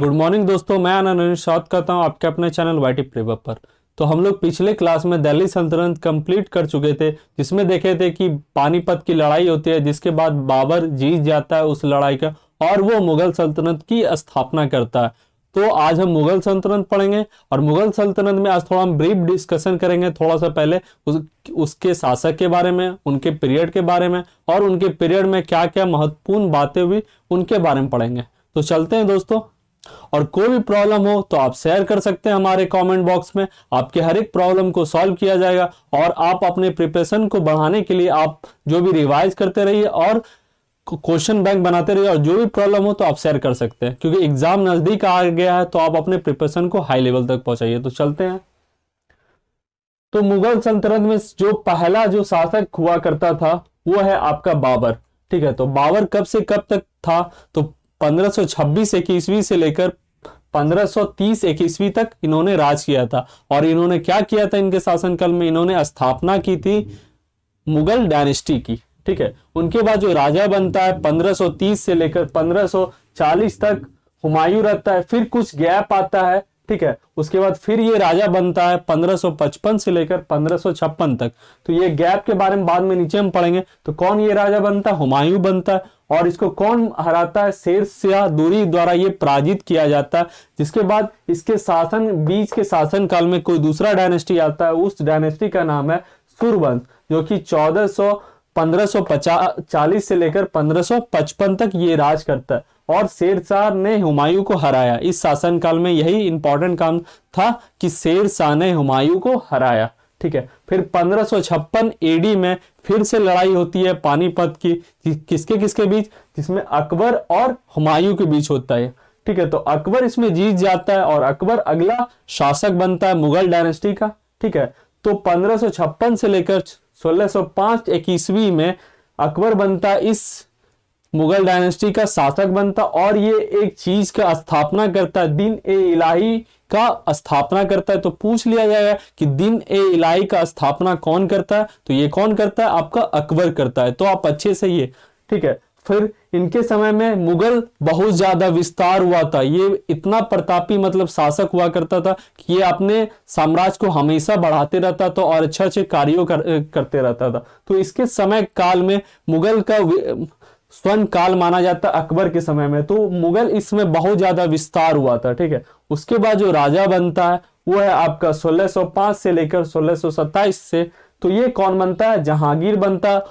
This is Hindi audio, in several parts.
गुड मॉर्निंग दोस्तों मैं आनंद स्वागत करता हूं आपके अपने चैनल वाई प्लेबअप पर तो हम लोग पिछले क्लास में दिल्ली संतुलन कंप्लीट कर चुके थे जिसमें देखे थे कि पानीपत की लड़ाई होती है जिसके बाद बाबर जीत जाता है उस लड़ाई का और वो मुगल सल्तनत की स्थापना करता है तो आज हम मुगल सल्तनत पढ़ेंगे और मुगल सल्तनत में आज थोड़ा हम ब्रीफ डिस्कशन करेंगे थोड़ा सा पहले उस, उसके शासक के बारे में उनके पीरियड के बारे में और उनके पीरियड में क्या क्या महत्वपूर्ण बातें हुई उनके बारे में पढ़ेंगे तो चलते हैं दोस्तों और कोई भी प्रॉब्लम हो तो आप शेयर कर सकते हैं हमारे कमेंट बॉक्स में आपके हर एक प्रॉब्लम को सॉल्व किया जाएगा और आप अपने प्रिपरेशन को बढ़ाने के लिए आप जो भी रिवाइज करते रहिए और क्वेश्चन बैंक बनाते रहिए और जो भी प्रॉब्लम हो तो आप शेयर कर सकते हैं क्योंकि एग्जाम नज़दीक आ गया है तो आप अपने प्रिपरेशन को हाई लेवल तक पहुंचाइए तो चलते हैं तो मुगल सल्तनत में जो पहला जो शासक हुआ करता था वो है आपका बाबर ठीक है तो बाबर कब से कब तक था तो 1526 सौ ईस्वी से लेकर 1530 ईस्वी तक इन्होंने राज किया था और इन्होंने क्या किया था इनके शासनकाल में इन्होंने स्थापना की थी मुगल डायनेस्टी की ठीक है उनके बाद जो राजा बनता है 1530 से लेकर 1540 तक हुमायूं रहता है फिर कुछ गैप आता है ठीक है उसके बाद फिर ये राजा बनता है 1555 से लेकर 1556 तक तो ये गैप के बारे में बाद में नीचे हम पढ़ेंगे तो कौन ये राजा बनता है हुमायूं बनता है और इसको कौन हराता है शेर सिया दूरी द्वारा ये पराजित किया जाता है जिसके बाद इसके शासन बीच के शासन काल में कोई दूसरा डायनेस्टी आता है उस डायनेस्टी का नाम है सूर्यवंश जो कि चौदह पंद्रह से लेकर 1555 तक ये राज करता है और शेरशाह ने हुमायूं को हराया इस शासनकाल में यही इंपॉर्टेंट काम था कि शेरशाह ने हुमायूं को हराया ठीक है फिर 1556 एडी में फिर से लड़ाई होती है पानीपत की कि, किसके किसके बीच जिसमें अकबर और हुमायूं के बीच होता है ठीक है तो अकबर इसमें जीत जाता है और अकबर अगला शासक बनता है मुगल डायनेस्टी का ठीक है तो 1556 से लेकर सोलह सौ पांच इक्कीसवीं में अकबर बनता इस मुगल डायनेस्टी का शासक बनता और ये एक चीज का स्थापना करता दिन ए इलाही का स्थापना करता है तो पूछ लिया जाएगा कि दिन ए इलाही का स्थापना कौन करता है तो ये कौन करता है आपका अकबर करता है तो आप अच्छे से ये ठीक है फिर इनके समय में मुगल बहुत ज्यादा विस्तार हुआ था ये इतना प्रतापी मतलब शासक हुआ करता था कि ये अपने साम्राज्य को हमेशा बढ़ाते रहता था और अच्छे अच्छे कार्यों कर, करते रहता था तो इसके समय काल में मुगल का स्वर्ण काल माना जाता अकबर के समय में तो मुगल इसमें बहुत ज्यादा विस्तार हुआ था ठीक है उसके बाद जो राजा बनता है वो है आपका सोलह से लेकर सोलह से तो ये कौन बनता है जहांगीर बनता है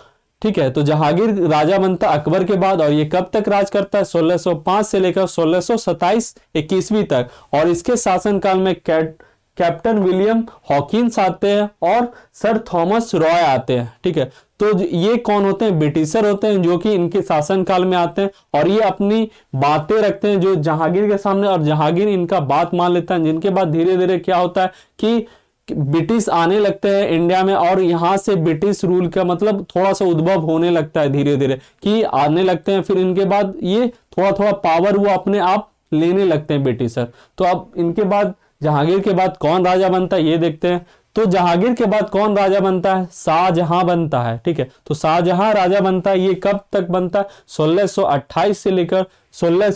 ठीक है तो जहांगीर राजा बनता अकबर के बाद और ये कब तक राज करता है 1605 से लेकर 1627 इक्कीसवीं तक और इसके शासनकाल में कैट कैप्टन विलियम हॉकिंस आते हैं और सर थॉमस रॉय आते हैं ठीक है तो ये कौन होते हैं ब्रिटिशर होते हैं जो कि इनके शासनकाल में आते हैं और ये अपनी बातें रखते हैं जो जहांगीर के सामने और जहांगीर इनका बात मान लेता है जिनके बाद धीरे धीरे क्या होता है कि ब्रिटिश आने लगते हैं इंडिया में और यहाँ से ब्रिटिश रूल का मतलब थोड़ा सा उद्भव होने लगता है धीरे धीरे कि आने लगते हैं फिर इनके बाद ये थोड़ा थोड़ा पावर वो अपने आप लेने लगते हैं ब्रिटिशर तो अब इनके बाद जहांगीर के बाद कौन राजा बनता है ये देखते हैं तो जहांगीर के बाद कौन राजा बनता है शाहजहां बनता है ठीक है तो शाहजहां राजा बनता है ये कब तक बनता है 1628 से लेकर सोलह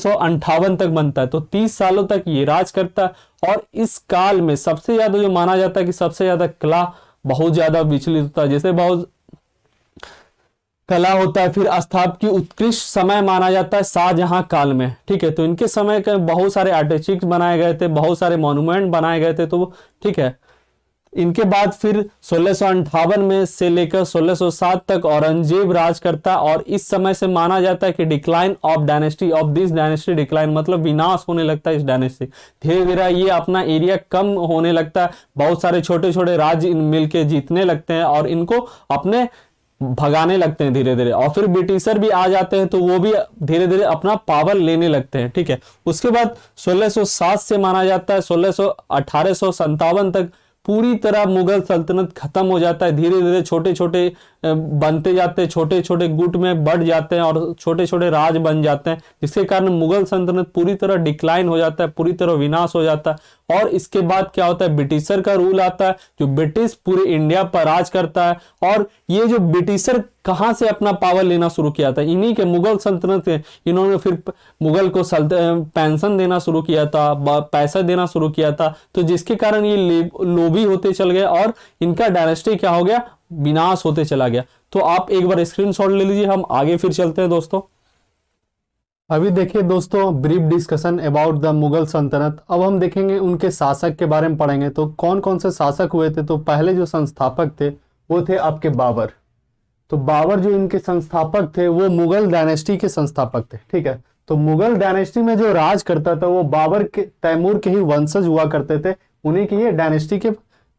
तक बनता है तो 30 सालों तक ये राज करता है और इस काल में सबसे ज्यादा जो माना जाता है कि सबसे ज्यादा कला बहुत ज्यादा विचलित होता है जैसे बहुत कला होता है फिर अस्थाप की उत्कृष्ट समय माना जाता है शाहजहां काल में ठीक है तो इनके समय के बहुत सारे आर्टिस्टिक्स बनाए गए थे बहुत सारे मॉन्यूमेंट बनाए गए थे तो ठीक है इनके बाद फिर सोलह में से लेकर 1607 तक औरंगजेब राज करता और इस समय से माना जाता है कि decline of dynasty of this dynasty decline मतलब विनाश होने लगता है इस डायनेस्टी धीरे धीरे ये अपना एरिया कम होने लगता है बहुत सारे छोटे छोटे राज्य मिलके जीतने लगते हैं और इनको अपने भगाने लगते हैं धीरे धीरे और फिर ब्रिटिशर भी आ जाते हैं तो वो भी धीरे धीरे अपना पावर लेने लगते हैं ठीक है उसके बाद 1607 से माना जाता है सोलह सौ तक पूरी तरह मुगल सल्तनत खत्म हो जाता है धीरे धीरे छोटे छोटे बनते जाते हैं छोटे छोटे गुट में बढ़ जाते हैं और छोटे छोटे राज बन जाते हैं जिसके कारण मुगल सल्तनत पूरी तरह डिक्लाइन हो जाता है पूरी तरह विनाश हो जाता है और इसके बाद क्या होता है ब्रिटिशर का रूल आता है जो ब्रिटिश पूरे इंडिया पर राज करता है और ये जो ब्रिटिशर कहाँ से अपना पावर लेना शुरू किया था इन्हीं के मुगल सल्तनत इन्होंने फिर मुगल को पेंशन देना शुरू किया था पैसा देना शुरू किया था तो जिसके कारण ये लोभी होते चल गए और इनका डायनेस्टी क्या हो गया विनाश होते चला गया तो आप एक बार स्क्रीनशॉट ले लीजिए हम आगे फिर चलते हैं दोस्तों अभी देखिए दोस्तों brief discussion about the Mughal सल्तनत अब हम देखेंगे उनके शासक के बारे में पढ़ेंगे तो कौन कौन से शासक हुए थे तो पहले जो संस्थापक थे वो थे आपके बाबर तो बाबर जो इनके संस्थापक थे वो मुगल डायनेस्टी के संस्थापक थे ठीक है तो मुगल डायनेस्टी में जो राज करता था वो बाबर के तैमूर के ही वंशज हुआ करते थे उन्हीं के ये डायनेस्टी के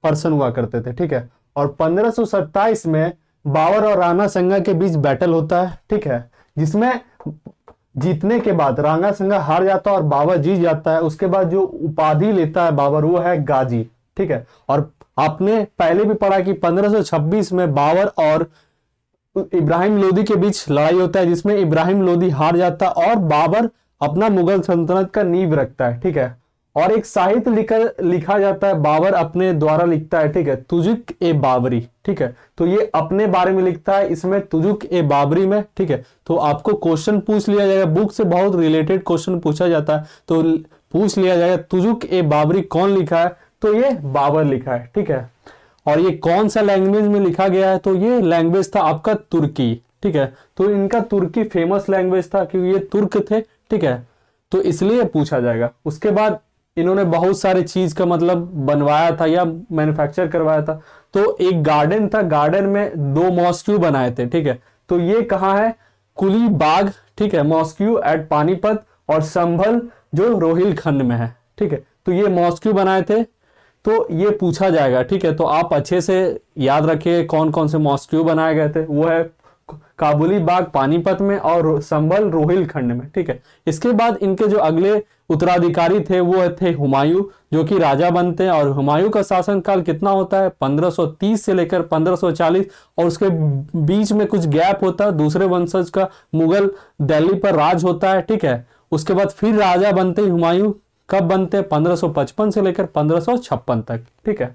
पर्सन हुआ करते थे ठीक है और पंद्रह में बावर और राणा संगा के बीच बैटल होता है ठीक है जिसमें जीतने के बाद राणा संगा हार जाता है और बाबर जीत जाता है उसके बाद जो उपाधि लेता है बाबर वो है गाजी ठीक है और आपने पहले भी पढ़ा कि 1526 में बाबर और इब्राहिम लोदी के बीच लड़ाई होता है जिसमें इब्राहिम लोदी हार जाता है और बाबर अपना मुगल सल्तनत का नींव रखता है ठीक है और एक साहित्य लिखा लिखा जाता है बाबर अपने द्वारा लिखता है ठीक है तुजुक ए बाबरी ठीक है तो ये अपने बारे में लिखता है इसमें तुजुक ए बाबरी में ठीक है तो आपको क्वेश्चन पूछ लिया जाएगा बुक से बहुत रिलेटेड क्वेश्चन पूछा जाता है तो पूछ लिया जाएगा तुजुक ए बाबरी कौन लिखा है तो ये बाबर लिखा है ठीक है और ये कौन सा लैंग्वेज में लिखा गया है तो ये लैंग्वेज था आपका तुर्की ठीक है तो इनका तुर्की फेमस लैंग्वेज था क्योंकि ये तुर्क थे ठीक है तो इसलिए पूछा जाएगा उसके बाद इन्होंने बहुत सारे चीज का मतलब बनवाया था या मैन्युफैक्चर करवाया था तो एक गार्डन था गार्डन में दो मॉस्क्यू बनाए थे ठीक है तो ये कहाँ है कुली बाग ठीक है मॉस्क्यू एट पानीपत और संभल जो रोहिलखंड में है ठीक है तो ये मॉस्क्यू बनाए थे तो ये पूछा जाएगा ठीक है तो आप अच्छे से याद रखिए कौन कौन से मॉस्क्यू बनाए गए थे वो है काबुली बाग पानीपत में और संबल खंड में ठीक है इसके बाद इनके जो अगले उत्तराधिकारी थे वो थे हुमायूं जो कि राजा बनते हैं और हुमायूं का शासनकाल कितना होता है 1530 से लेकर 1540 और उसके बीच में कुछ गैप होता है दूसरे वंशज का मुगल दिल्ली पर राज होता है ठीक है उसके बाद फिर राजा बनते हुमायूं कब बनते हैं 1555 से लेकर पंद्रह तक ठीक है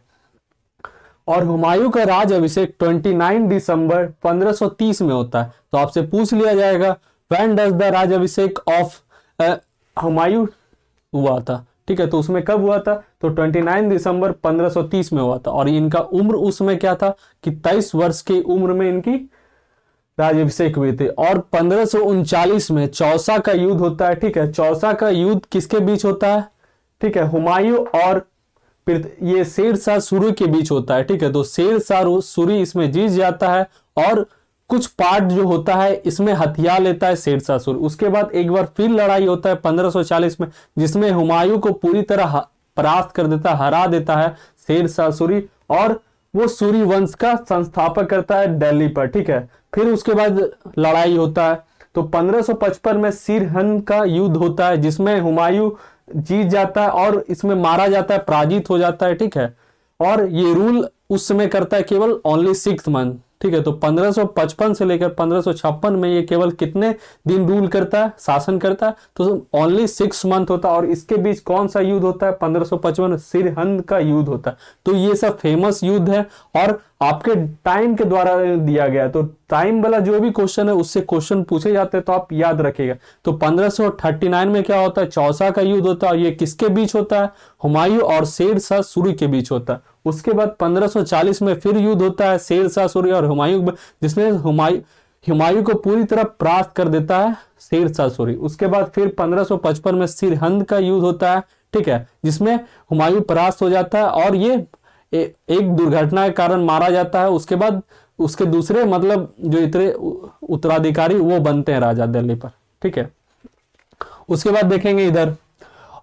और हुमायूं का राज अभिषेक 29 दिसंबर 1530 में होता है तो आपसे पूछ लिया जाएगा वैन डज द राज अभिषेक ऑफ हुमायूं हुआ था ठीक है तो उसमें कब हुआ था तो 29 दिसंबर 1530 में हुआ था और इनका उम्र उसमें क्या था कि 23 वर्ष की उम्र में इनकी राजभिषेक हुए थे और पंद्रह में चौसा का युद्ध होता है ठीक है चौसा का युद्ध किसके बीच होता है ठीक है हुमायूं और फिर ये शेरशाह सूर्य के बीच होता है ठीक है तो शेरशाह सूर्य इसमें जीत जाता है और कुछ पार्ट जो होता है इसमें हथियार लेता है शेरशाह सूर्य उसके बाद एक बार फिर लड़ाई होता है 1540 में जिसमें हुमायूं को पूरी तरह परास्त कर देता है हरा देता है शेरशाह सूरी और वो सूर्य वंश का संस्थापक करता है दिल्ली पर ठीक है फिर उसके बाद लड़ाई होता है तो 1555 में सिरहन का युद्ध होता है जिसमें हुमायूं जीत जाता है और इसमें मारा जाता है पराजित हो जाता है ठीक है और ये रूल उस समय करता है केवल ओनली सिक्स मंथ ठीक है तो 1555 से लेकर पंद्रह में ये केवल कितने दिन रूल करता है शासन करता है तो ओनली सिक्स मंथ होता है और इसके बीच कौन सा युद्ध होता है पंद्रह सिरहंद का युद्ध होता है तो ये सब फेमस युद्ध है और आपके टाइम के द्वारा दिया गया तो टाइम वाला जो भी क्वेश्चन है उससे क्वेश्चन पूछे जाते हैं तो आप याद रखेगा तो 1539 में क्या होता है चौसा का युद्ध होता है और ये किसके बीच होता है हुमायूं और शेर शाह सूरी के बीच होता है उसके बाद 1540 में फिर युद्ध होता है शेरशाह सूर्य और हुमायूं जिसमें हुमायूं हुमायूं को पूरी तरह प्राप्त कर देता है शेरशाह सूर्य उसके बाद फिर 1555 में सिरहंद का युद्ध होता है ठीक है जिसमें हुमायूं परास्त हो जाता है और ये ए, एक दुर्घटना के कारण मारा जाता है उसके बाद उसके दूसरे मतलब जो इतने उत्तराधिकारी वो बनते हैं राजा दिल्ली पर ठीक है उसके बाद देखेंगे इधर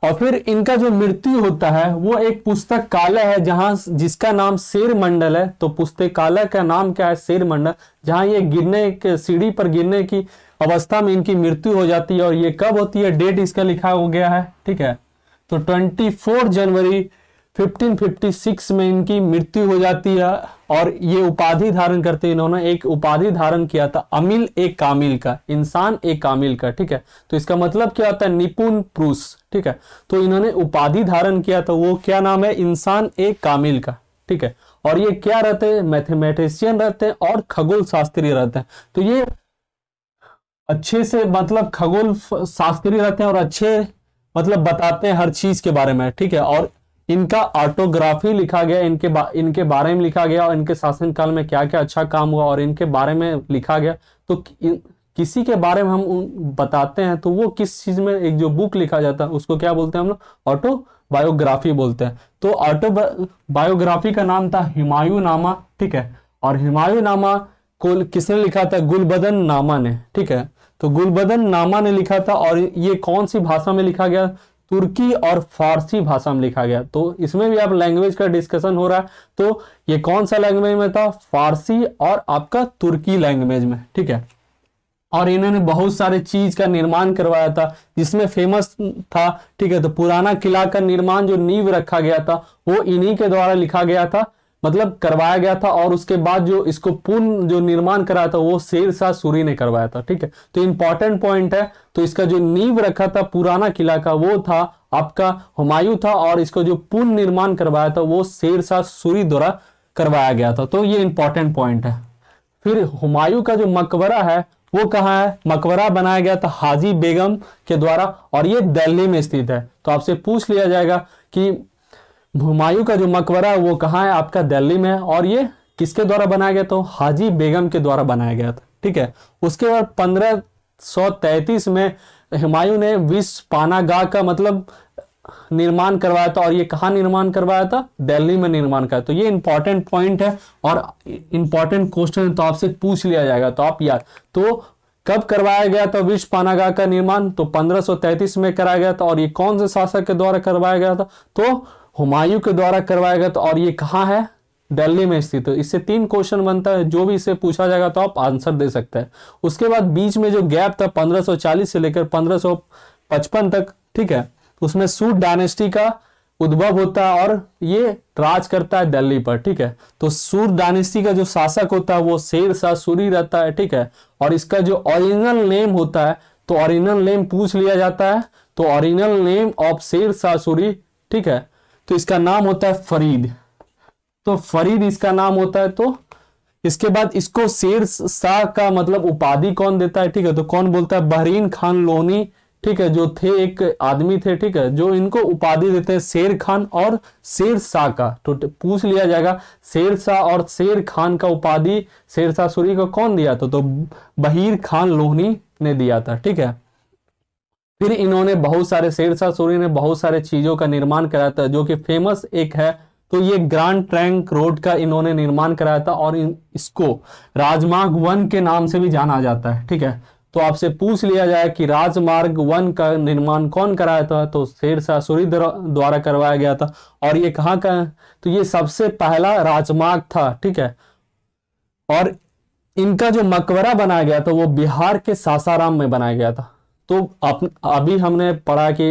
और फिर इनका जो मृत्यु होता है वो एक पुस्तक काला है जहां जिसका नाम शेर मंडल है तो पुस्तकालय का नाम क्या है शेर मंडल जहां ये गिरने के सीढ़ी पर गिरने की अवस्था में इनकी मृत्यु हो जाती है और ये कब होती है डेट इसका लिखा हो गया है ठीक है तो ट्वेंटी जनवरी 1556 में इनकी मृत्यु हो जाती है और ये उपाधि धारण करते इन्होंने एक उपाधि धारण किया था अमिल एक कामिल का इंसान एक कामिल का ठीक है तो इसका मतलब क्या होता है निपुण पुरुष ठीक है तो इन्होंने उपाधि धारण किया था वो क्या नाम है इंसान एक कामिल का ठीक है और ये क्या रहते हैं मैथमेटिशियन रहते हैं और खगोल शास्त्री रहते हैं तो ये अच्छे से मतलब खगोल शास्त्री रहते हैं और अच्छे मतलब बताते हैं हर चीज के बारे में ठीक है और इनका ऑटोग्राफी लिखा गया इनके बा, इनके बारे में लिखा गया और इनके शासनकाल में क्या क्या अच्छा काम हुआ और इनके बारे में लिखा गया तो कि, किसी के बारे में हम बताते हैं तो वो किस चीज में एक जो बुक लिखा जाता है उसको क्या बोलते हैं हम लोग ऑटो बायोग्राफी बोलते हैं तो ऑटो बायोग्राफी का नाम था हिमायू नामा ठीक है और हिमायू नामा को किसने लिखा था गुलबदन नामा ने ठीक है तो गुलबदन नामा ने लिखा था और ये कौन सी भाषा में लिखा गया तुर्की और फारसी भाषा में लिखा गया तो इसमें भी आप लैंग्वेज का डिस्कशन हो रहा है तो ये कौन सा लैंग्वेज में था फारसी और आपका तुर्की लैंग्वेज में ठीक है और इन्होंने बहुत सारे चीज का निर्माण करवाया था जिसमें फेमस था ठीक है तो पुराना किला का निर्माण जो नींव रखा गया था वो इन्हीं के द्वारा लिखा गया था मतलब करवाया गया था और उसके बाद जो इसको पूर्ण जो निर्माण कराया था वो शेर शाह सूरी ने करवाया था ठीक है तो इंपॉर्टेंट पॉइंट है तो इसका जो नींव रखा था पुराना किला का वो था आपका हुमायूं था और इसको जो पुनः निर्माण करवाया था वो शेर शाह सूरी द्वारा करवाया गया था तो ये इंपॉर्टेंट पॉइंट है फिर हुमायूं का जो मकबरा है वो कहाँ है मकबरा बनाया गया था हाजी बेगम के द्वारा और ये दिल्ली में स्थित है तो आपसे पूछ लिया जाएगा कि हुमायूं का जो मकबरा है वो कहाँ है आपका दिल्ली में और ये किसके द्वारा बनाया गया तो हाजी बेगम के द्वारा बनाया गया था ठीक है उसके बाद पंद्रह सौ तैतीस में हुमायूं ने विश्व पानागाह का मतलब निर्माण करवाया था और ये कहाँ निर्माण करवाया था दिल्ली में निर्माण कराया तो ये इंपॉर्टेंट पॉइंट है और इंपॉर्टेंट क्वेश्चन तो आपसे पूछ लिया जाएगा तो आप याद तो कब करवाया गया था विश्व पानागाह का निर्माण तो 1533 में कराया गया था और ये कौन से शासक के द्वारा करवाया गया था तो हुमायूं के द्वारा करवाया गया था और ये कहाँ है दिल्ली में स्थित तो इससे तीन क्वेश्चन बनता है जो भी इसे पूछा जाएगा तो आप आंसर दे सकते हैं उसके बाद बीच में जो गैप था 1540 से लेकर 1555 तक ठीक है उसमें सूट डायनेस्टी का उद्भव होता है और ये राज करता है दिल्ली पर ठीक है तो सूर डायनेस्टी का जो शासक होता है वो शेर शाह सूरी रहता है ठीक है और इसका जो ओरिजिनल नेम होता है तो ओरिजिनल नेम पूछ लिया जाता है तो ओरिजिनल नेम ऑफ शेर शाह सूरी ठीक है तो इसका नाम होता है फरीद तो फरीद इसका नाम होता है तो इसके बाद इसको शेर शाह का मतलब उपाधि कौन देता है ठीक है तो कौन बोलता है बहरीन खान लोनी ठीक है जो थे एक आदमी थे ठीक है जो इनको उपाधि देते हैं शेर खान और शेर शाह का तो पूछ लिया जाएगा शेर शाह और शेर खान का उपाधि शेर शाह सूरी को कौन दिया था तो बहीर खान लोहनी ने दिया था ठीक है फिर इन्होंने बहुत सारे शेरशाह सूरी ने बहुत सारे चीजों का निर्माण कराया था जो कि फेमस एक है तो ये ग्रांड ट्रैंक रोड का इन्होंने निर्माण कराया था और इसको राजमार्ग वन के नाम से भी जाना जाता है ठीक है तो आपसे पूछ लिया जाए कि राजमार्ग वन का निर्माण कौन कराया था तो शेरशाह सूरी द्वारा करवाया गया था और ये कहाँ का है तो ये सबसे पहला राजमार्ग था ठीक है और इनका जो मकबरा बनाया गया था वो बिहार के सासाराम में बनाया गया था तो अभी हमने पढ़ा कि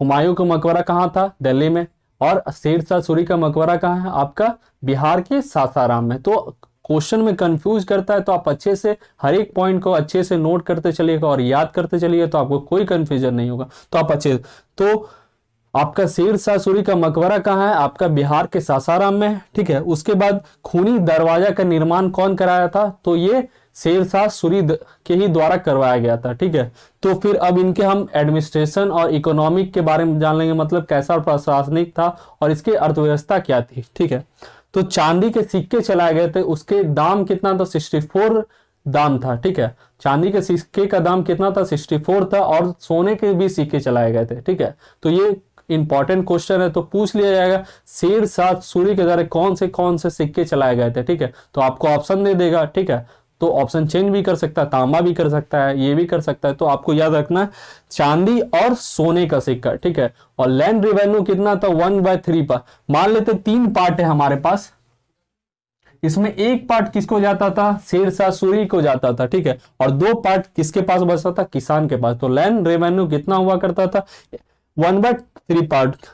हुमायूं का मकबरा कहाँ था दिल्ली में और शेर शाह सूरी का मकबरा कहाँ है आपका बिहार के सासाराम में तो क्वेश्चन में कंफ्यूज करता है तो आप अच्छे से हर एक पॉइंट को अच्छे से नोट करते चलिएगा और याद करते चलिएगा तो आपको कोई कंफ्यूजन नहीं होगा तो आप अच्छे तो आपका शेर शाह सूरी का मकबरा कहाँ है आपका बिहार के सासाराम में ठीक है उसके बाद खूनी दरवाजा का निर्माण कौन कराया था तो ये शेरशाह सूरी के ही द्वारा करवाया गया था ठीक है तो फिर अब इनके हम एडमिनिस्ट्रेशन और इकोनॉमिक के बारे में जान लेंगे मतलब कैसा प्रशासनिक था और इसकी अर्थव्यवस्था क्या थी ठीक है तो चांदी के सिक्के चलाए गए थे उसके दाम कितना था सिक्सटी फोर दाम था ठीक है चांदी के सिक्के का दाम कितना था सिक्सटी फोर था और सोने के भी सिक्के चलाए गए थे ठीक है तो ये इंपॉर्टेंट क्वेश्चन है तो पूछ लिया जाएगा शेर सात सूर्य के द्वारा कौन से कौन से सिक्के चलाए गए थे ठीक है तो आपको ऑप्शन दे देगा ठीक है तो ऑप्शन चेंज भी कर सकता है तांबा भी कर सकता है ये भी कर सकता है तो आपको याद रखना है चांदी और सोने का सिक्का ठीक है और लैंड रिवेन्यू कितना था वन बाय थ्री पर मान लेते तीन पार्ट है हमारे पास इसमें एक पार्ट किसको जाता था शेरशाह सूरी को जाता था ठीक है और दो पार्ट किसके पास बचता था किसान के पास तो लैंड रेवेन्यू कितना हुआ करता था वन बाय थ्री पार्ट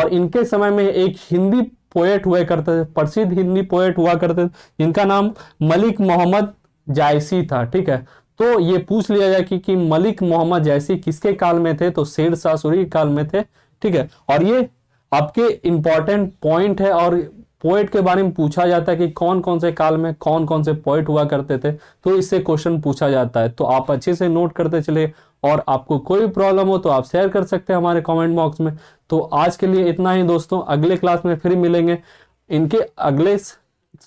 और इनके समय में एक हिंदी पोएट हुए करते थे प्रसिद्ध हिंदी पोएट हुआ करते थे जिनका नाम मलिक मोहम्मद जायसी था ठीक है तो ये पूछ लिया जाए कि, कि मलिक मोहम्मद जैसी किसके काल में थे तो शेर सासुरी के काल में थे ठीक है और ये आपके इंपॉर्टेंट पॉइंट है और पोइट के बारे में पूछा जाता है कि कौन कौन से काल में कौन कौन से पॉइंट हुआ करते थे तो इससे क्वेश्चन पूछा जाता है तो आप अच्छे से नोट करते चले और आपको कोई भी प्रॉब्लम हो तो आप शेयर कर सकते हैं हमारे कमेंट बॉक्स में तो आज के लिए इतना ही दोस्तों अगले क्लास में फिर मिलेंगे इनके अगले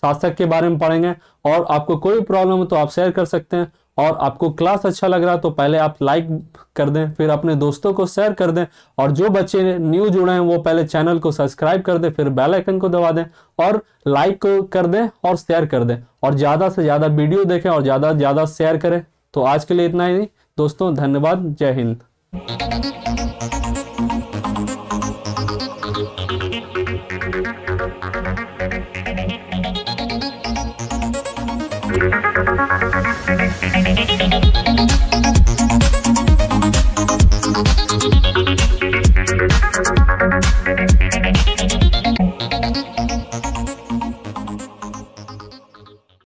शासक के बारे में पढ़ेंगे और आपको कोई प्रॉब्लम हो तो आप शेयर कर सकते हैं और आपको क्लास अच्छा लग रहा है तो पहले आप लाइक कर दें फिर अपने दोस्तों को शेयर कर दें और जो बच्चे न्यू जुड़े हैं वो पहले चैनल को सब्सक्राइब कर दें फिर बेल आइकन को दबा दें और लाइक को कर दें और शेयर कर दें और ज़्यादा से ज़्यादा वीडियो देखें और ज़्यादा से ज़्यादा शेयर करें तो आज के लिए इतना ही दोस्तों धन्यवाद जय हिंद